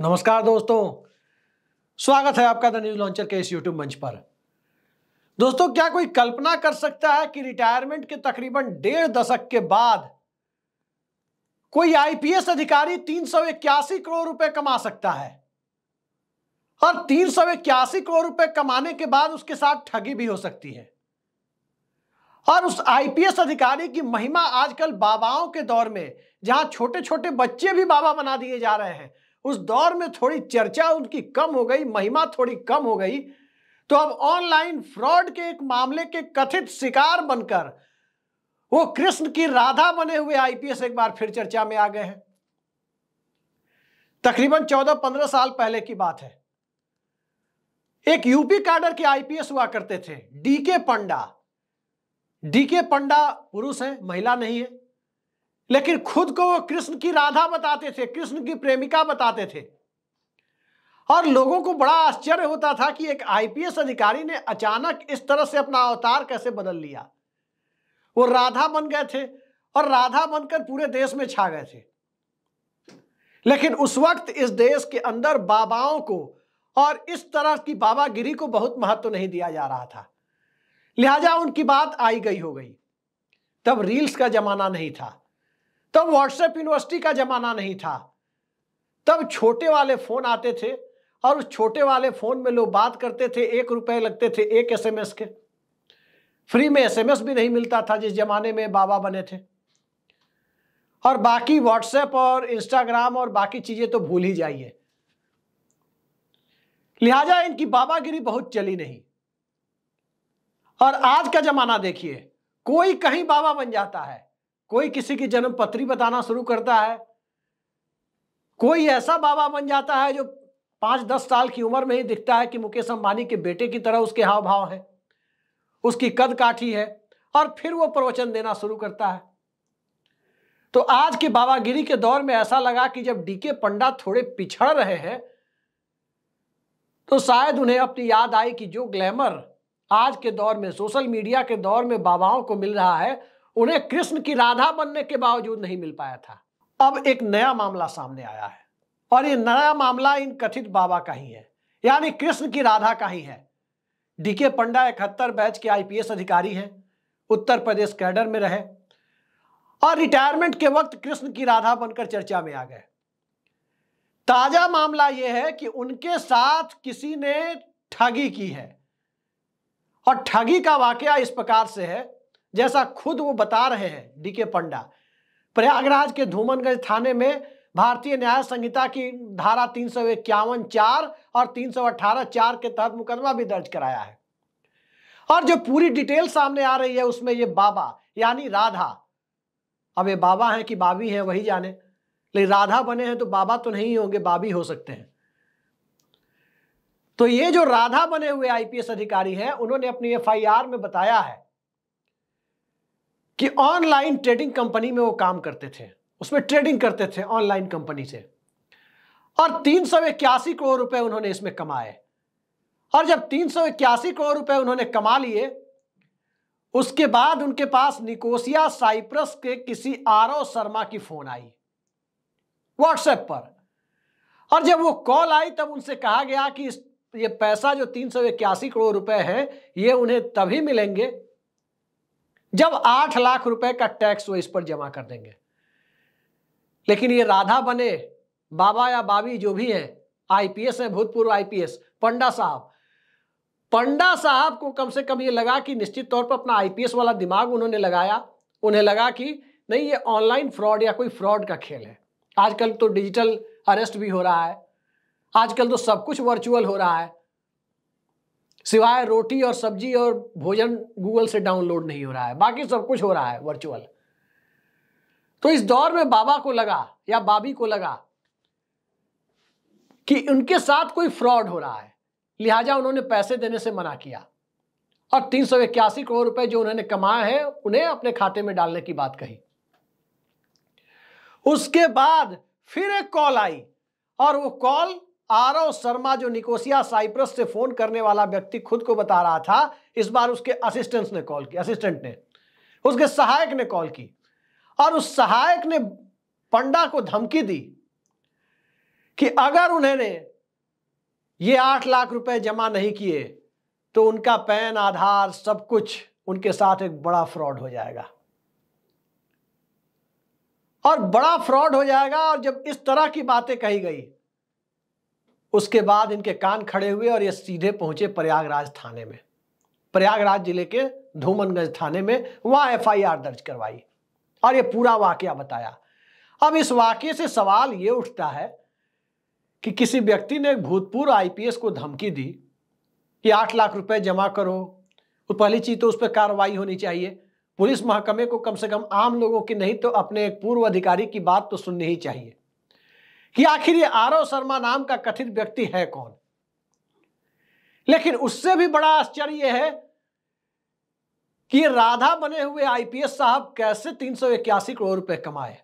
नमस्कार दोस्तों स्वागत है आपका द न्यूज लॉन्चर के इस यूट्यूब मंच पर दोस्तों क्या कोई कल्पना कर सकता है कि रिटायरमेंट के तकरीबन डेढ़ दशक के बाद कोई आईपीएस अधिकारी तीन करोड़ रुपए कमा सकता है और तीन करोड़ रुपए कमाने के बाद उसके साथ ठगी भी हो सकती है और उस आईपीएस अधिकारी की महिमा आजकल बाबाओं के दौर में जहां छोटे छोटे बच्चे भी बाबा बना दिए जा रहे हैं उस दौर में थोड़ी चर्चा उनकी कम हो गई महिमा थोड़ी कम हो गई तो अब ऑनलाइन फ्रॉड के एक मामले के कथित शिकार बनकर वो कृष्ण की राधा बने हुए आईपीएस एक बार फिर चर्चा में आ गए हैं तकरीबन चौदह पंद्रह साल पहले की बात है एक यूपी कार्डर के आईपीएस हुआ करते थे डीके पंडा डीके पंडा पुरुष है महिला नहीं है लेकिन खुद को वो कृष्ण की राधा बताते थे कृष्ण की प्रेमिका बताते थे और लोगों को बड़ा आश्चर्य होता था कि एक आईपीएस अधिकारी ने अचानक इस तरह से अपना अवतार कैसे बदल लिया वो राधा बन गए थे और राधा बनकर पूरे देश में छा गए थे लेकिन उस वक्त इस देश के अंदर बाबाओं को और इस तरह की बाबागिरी को बहुत महत्व नहीं दिया जा रहा था लिहाजा उनकी बात आई गई हो गई तब रील्स का जमाना नहीं था तब व्हाट्सएप यूनिवर्सिटी का ज़माना नहीं था तब छोटे वाले फ़ोन आते थे और उस छोटे वाले फ़ोन में लोग बात करते थे एक रुपए लगते थे एक एसएमएस के फ्री में एसएमएस भी नहीं मिलता था जिस ज़माने में बाबा बने थे और बाकी व्हाट्सएप और इंस्टाग्राम और बाकी चीज़ें तो भूल ही जाइए लिहाजा इनकी बाबागिरी बहुत चली नहीं और आज का ज़माना देखिए कोई कहीं बाबा बन जाता है कोई किसी की जन्म पत्री बताना शुरू करता है कोई ऐसा बाबा बन जाता है जो पांच दस साल की उम्र में ही दिखता है कि मुकेश अंबानी के बेटे की तरह उसके हाव भाव है उसकी कद काठी है और फिर वो प्रवचन देना शुरू करता है तो आज के बाबागिरी के दौर में ऐसा लगा कि जब डीके पंडा थोड़े पिछड़ रहे हैं तो शायद उन्हें अपनी याद आई कि जो ग्लैमर आज के दौर में सोशल मीडिया के दौर में बाबाओं को मिल रहा है उन्हें कृष्ण की राधा बनने के बावजूद नहीं मिल पाया था अब एक नया मामला सामने आया है और ये नया मामला इन कथित बाबा का ही है यानी कृष्ण की राधा का ही है डीके पंडा इकहत्तर बैच के आईपीएस अधिकारी हैं उत्तर प्रदेश कैडर में रहे और रिटायरमेंट के वक्त कृष्ण की राधा बनकर चर्चा में आ गए ताजा मामला यह है कि उनके साथ किसी ने ठगी की है और ठगी का वाकया इस प्रकार से है जैसा खुद वो बता रहे हैं डीके पंडा प्रयागराज के धूमनगंज थाने में भारतीय न्याय संहिता की धारा तीन सौ इक्यावन चार और तीन सौ अठारह चार के तहत मुकदमा भी दर्ज कराया है और जो पूरी डिटेल सामने आ रही है उसमें ये बाबा यानी राधा अब ये बाबा हैं कि बाबी हैं वही जाने लेकिन राधा बने हैं तो बाबा तो नहीं होंगे बाबी हो सकते हैं तो ये जो राधा बने हुए आईपीएस अधिकारी हैं उन्होंने अपनी एफआईआर में बताया है कि ऑनलाइन ट्रेडिंग कंपनी में वो काम करते थे उसमें ट्रेडिंग करते थे ऑनलाइन कंपनी से और तीन सौ इक्यासी करोड़ रुपए उन्होंने इसमें कमाए और जब तीन सौ इक्यासी करोड़ रुपए उन्होंने कमा लिए उसके बाद उनके पास निकोसिया साइप्रस के किसी आर शर्मा की फोन आई व्हाट्सएप पर और जब वो कॉल आई तब उनसे कहा गया कि इस ये पैसा जो तीन सौ इक्यासी करोड़ रुपए है ये उन्हें तभी मिलेंगे जब आठ लाख रुपए का टैक्स वो इस पर जमा कर देंगे लेकिन ये राधा बने बाबा या बाबी जो भी हैं आईपीएस है भूतपूर्व आईपीएस पंडा साहब पंडा साहब को कम से कम ये लगा कि निश्चित तौर पर अपना आईपीएस वाला दिमाग उन्होंने लगाया उन्हें लगा कि नहीं ये ऑनलाइन फ्रॉड या कोई फ्रॉड का खेल है आजकल तो डिजिटल अरेस्ट भी हो रहा है आजकल तो सब कुछ वर्चुअल हो रहा है सिवाय रोटी और सब्जी और भोजन गूगल से डाउनलोड नहीं हो रहा है बाकी सब कुछ हो रहा है वर्चुअल तो इस दौर में बाबा को लगा या बाबी को लगा कि उनके साथ कोई फ्रॉड हो रहा है लिहाजा उन्होंने पैसे देने से मना किया और तीन सौ इक्यासी करोड़ रुपए जो उन्होंने कमाए हैं उन्हें अपने खाते में डालने की बात कही उसके बाद फिर एक कॉल आई और वो कॉल आरव शर्मा जो निकोसिया साइप्रस से फोन करने वाला व्यक्ति खुद को बता रहा था इस बार उसके असिस्टेंट ने कॉल की असिस्टेंट ने उसके सहायक ने कॉल की और उस सहायक ने पंडा को धमकी दी कि अगर उन्होंने ये आठ लाख रुपए जमा नहीं किए तो उनका पैन आधार सब कुछ उनके साथ एक बड़ा फ्रॉड हो जाएगा और बड़ा फ्रॉड हो जाएगा और जब इस तरह की बातें कही गई उसके बाद इनके कान खड़े हुए और ये सीधे पहुंचे प्रयागराज थाने में प्रयागराज जिले के धूमनगंज थाने में वहाँ एफआईआर दर्ज करवाई और ये पूरा वाकया बताया अब इस वाक्य से सवाल ये उठता है कि किसी व्यक्ति ने एक भूतपूर्व आईपीएस को धमकी दी कि आठ लाख रुपए जमा करो तो पहली चीज तो उस पर कार्रवाई होनी चाहिए पुलिस महकमे को कम से कम आम लोगों की नहीं तो अपने एक पूर्व अधिकारी की बात तो सुननी ही चाहिए कि आखिर ये आरव शर्मा नाम का कथित व्यक्ति है कौन लेकिन उससे भी बड़ा आश्चर्य है कि राधा बने हुए आईपीएस साहब कैसे तीन करोड़ रुपए कमाए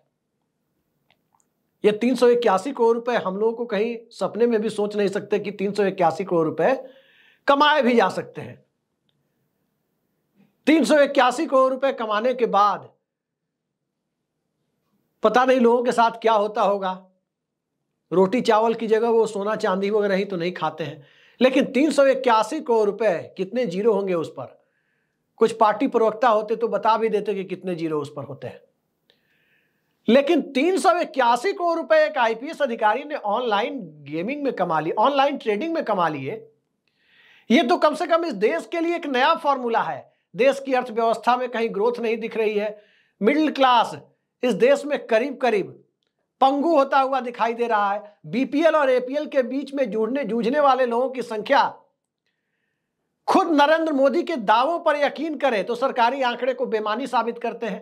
ये तीन करोड़ रुपए हम लोगों को कहीं सपने में भी सोच नहीं सकते कि तीन करोड़ रुपए कमाए भी जा सकते हैं तीन करोड़ रुपए कमाने के बाद पता नहीं लोगों के साथ क्या होता होगा रोटी चावल की जगह वो सोना चांदी वगैरह ही तो नहीं खाते हैं लेकिन तीन सौ इक्यासी करोड़ रुपए कितने जीरो होंगे उस पर कुछ पार्टी प्रवक्ता होते तो बता भी देते कि कितने जीरो उस पर होते हैं लेकिन तीन सौ इक्यासी करोड़ रुपए एक आईपीएस अधिकारी ने ऑनलाइन गेमिंग में कमा लिए ऑनलाइन ट्रेडिंग में कमा लिए ये तो कम से कम इस देश के लिए एक नया फॉर्मूला है देश की अर्थव्यवस्था में कहीं ग्रोथ नहीं दिख रही है मिडिल क्लास इस देश में करीब करीब पंगु होता हुआ दिखाई दे रहा है बीपीएल और एपीएल के बीच में जुड़ने जूझने वाले लोगों की संख्या खुद नरेंद्र मोदी के दावों पर यकीन करें तो सरकारी आंकड़े को बेमानी साबित करते हैं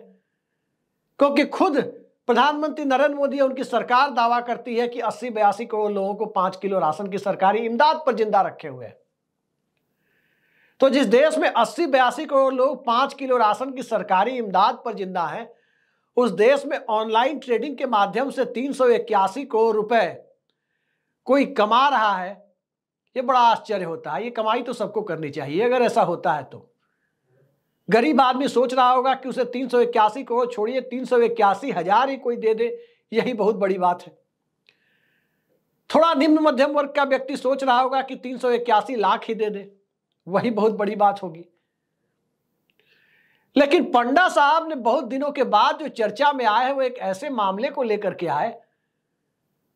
क्योंकि खुद प्रधानमंत्री नरेंद्र मोदी और उनकी सरकार दावा करती है कि अस्सी बयासी करोड़ लोगों को पांच किलो राशन की सरकारी इमदाद पर जिंदा रखे हुए हैं तो जिस देश में अस्सी बयासी करोड़ लोग पांच किलो राशन की सरकारी इमदाद पर जिंदा हैं उस देश में ऑनलाइन ट्रेडिंग के माध्यम से तीन सौ इक्यासी करोड़ रुपए कोई कमा रहा है ये बड़ा आश्चर्य होता है ये कमाई तो सबको करनी चाहिए अगर ऐसा होता है तो गरीब आदमी सोच रहा होगा कि उसे तीन सौ इक्यासी करोड़ छोड़िए तीन सौ इक्यासी हजार ही कोई दे दे यही बहुत बड़ी बात है थोड़ा निम्न मध्यम वर्ग का व्यक्ति सोच रहा होगा कि तीन सौ इक्यासी लाख ही दे दे वही बहुत बड़ी बात होगी लेकिन पंडा साहब ने बहुत दिनों के बाद जो चर्चा में आए हैं वो एक ऐसे मामले को लेकर के आए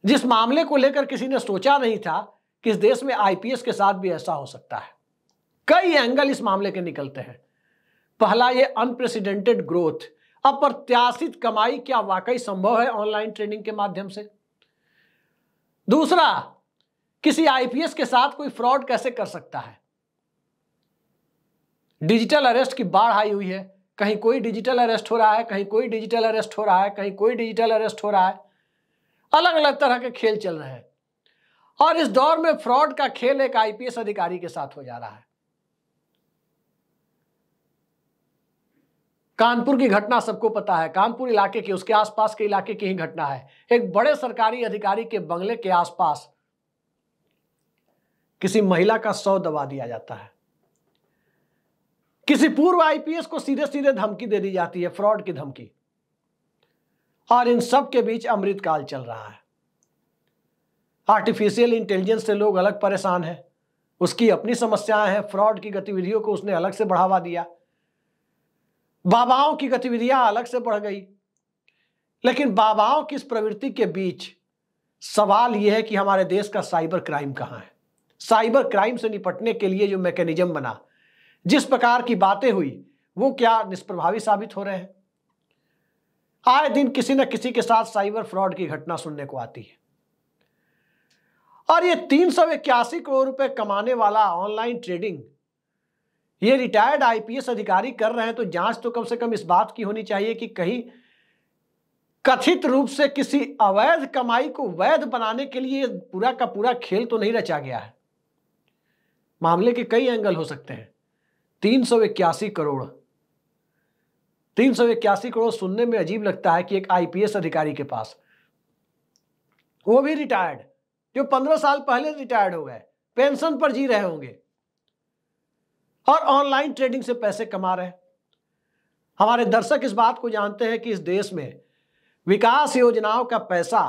जिस मामले को लेकर किसी ने सोचा नहीं था कि इस देश में आईपीएस के साथ भी ऐसा हो सकता है कई एंगल इस मामले के निकलते हैं पहला ये अनप्रेसिडेंटेड ग्रोथ अप्रत्याशित कमाई क्या वाकई संभव है ऑनलाइन ट्रेनिंग के माध्यम से दूसरा किसी आईपीएस के साथ कोई फ्रॉड कैसे कर सकता है डिजिटल अरेस्ट की बाढ़ आई हुई है कहीं कोई डिजिटल अरेस्ट हो रहा है कहीं कोई डिजिटल अरेस्ट हो रहा है कहीं कोई डिजिटल अरेस्ट हो रहा है अलग अलग तरह के खेल चल रहे हैं और इस दौर में फ्रॉड का खेल एक आईपीएस अधिकारी के साथ हो जा रहा है कानपुर की घटना सबको पता है कानपुर इलाके की उसके आसपास के इलाके की ही घटना है एक बड़े सरकारी अधिकारी के बंगले के आसपास किसी महिला का सौ दबा दिया जाता है किसी पूर्व आईपीएस को सीधे सीधे धमकी दे दी जाती है फ्रॉड की धमकी और इन सब के बीच अमृतकाल चल रहा है आर्टिफिशियल इंटेलिजेंस से लोग अलग परेशान हैं उसकी अपनी समस्याएं हैं फ्रॉड की गतिविधियों को उसने अलग से बढ़ावा दिया बाबाओं की गतिविधियां अलग से बढ़ गई लेकिन बाबाओं की इस प्रवृत्ति के बीच सवाल यह है कि हमारे देश का साइबर क्राइम कहाँ है साइबर क्राइम से निपटने के लिए जो मैकेनिज्म बना जिस प्रकार की बातें हुई वो क्या निष्प्रभावी साबित हो रहे हैं आए दिन किसी न किसी के साथ साइबर फ्रॉड की घटना सुनने को आती है और ये तीन सौ इक्यासी करोड़ रुपए कमाने वाला ऑनलाइन ट्रेडिंग ये रिटायर्ड आईपीएस अधिकारी कर रहे हैं तो जांच तो कम से कम इस बात की होनी चाहिए कि कहीं कथित रूप से किसी अवैध कमाई को वैध बनाने के लिए पूरा का पूरा खेल तो नहीं रचा गया है मामले के कई एंगल हो सकते हैं तीन सौ इक्यासी करोड़ तीन सौ इक्यासी करोड़ सुनने में अजीब लगता है कि एक आईपीएस अधिकारी के पास वो भी रिटायर्ड जो पंद्रह साल पहले रिटायर्ड हो गए पेंशन पर जी रहे होंगे और ऑनलाइन ट्रेडिंग से पैसे कमा रहे हमारे दर्शक इस बात को जानते हैं कि इस देश में विकास योजनाओं का पैसा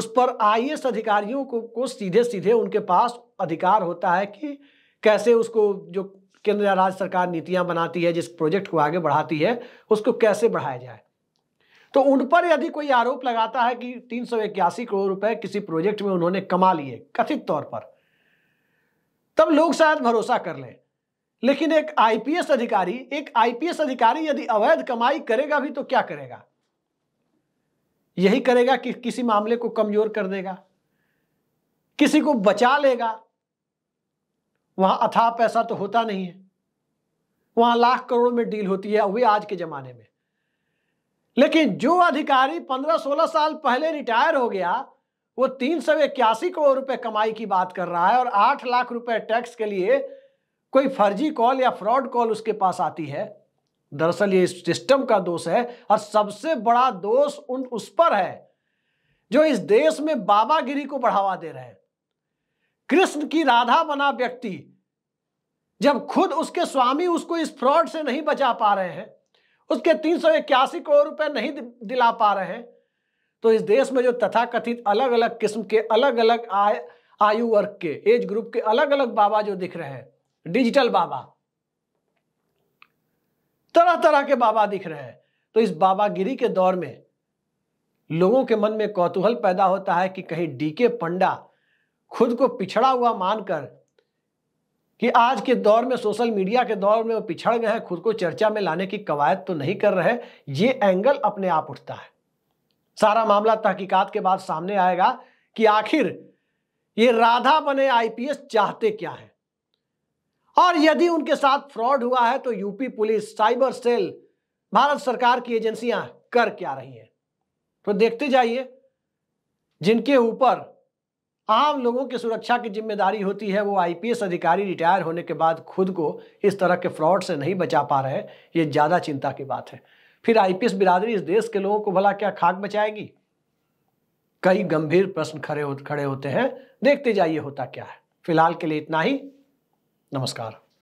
उस पर आई अधिकारियों को, को सीधे सीधे उनके पास अधिकार होता है कि कैसे उसको जो केंद्र या राज्य सरकार नीतियां बनाती है जिस प्रोजेक्ट को आगे बढ़ाती है उसको कैसे बढ़ाया जाए तो उन पर यदि कोई आरोप लगाता है कि तीन करोड़ रुपए किसी प्रोजेक्ट में उन्होंने कमा लिए कथित तौर पर तब लोग शायद भरोसा कर लें लेकिन एक आईपीएस अधिकारी एक आईपीएस अधिकारी यदि अवैध कमाई करेगा भी तो क्या करेगा यही करेगा कि किसी मामले को कमजोर कर देगा किसी को बचा लेगा वहां अथाह पैसा तो होता नहीं है वहां लाख करोड़ में डील होती है अभी आज के जमाने में लेकिन जो अधिकारी 15-16 साल पहले रिटायर हो गया वो तीन सौ इक्यासी करोड़ रुपए कमाई की बात कर रहा है और आठ लाख रुपए टैक्स के लिए कोई फर्जी कॉल या फ्रॉड कॉल उसके पास आती है दरअसल ये सिस्टम का दोष है और सबसे बड़ा दोष उन उस पर है जो इस देश में बाबागिरी को बढ़ावा दे रहे हैं कृष्ण की राधा बना व्यक्ति जब खुद उसके स्वामी उसको इस फ्रॉड से नहीं बचा पा रहे हैं उसके तीन सौ इक्यासी करोड़ रुपए नहीं दिला पा रहे हैं तो इस देश में जो तथाकथित अलग अलग किस्म के अलग अलग आय आयु वर्ग के एज ग्रुप के अलग अलग बाबा जो दिख रहे हैं डिजिटल बाबा तरह तरह के बाबा दिख रहे हैं तो इस बाबागिरी के दौर में लोगों के मन में कौतूहल पैदा होता है कि कहीं डीके पंडा खुद को पिछड़ा हुआ मानकर कि आज के दौर में सोशल मीडिया के दौर में वो पिछड़ गए हैं खुद को चर्चा में लाने की कवायद तो नहीं कर रहे ये एंगल अपने आप उठता है सारा मामला तहकीकात के बाद सामने आएगा कि आखिर ये राधा बने आईपीएस चाहते क्या है और यदि उनके साथ फ्रॉड हुआ है तो UP police cyber cell Bharat सरकार की एजेंसियां कर क्या रही हैं तो देखते जाइए जिनके ऊपर आम लोगों की सुरक्षा की जिम्मेदारी होती है वो आईपीएस अधिकारी रिटायर होने के बाद खुद को इस तरह के फ्रॉड से नहीं बचा पा रहे ये ज़्यादा चिंता की बात है फिर आईपीएस बिरादरी इस देश के लोगों को भला क्या खाक बचाएगी कई गंभीर प्रश्न खड़े खड़े होते हैं देखते जाइए होता क्या है फिलहाल के लिए इतना ही नमस्कार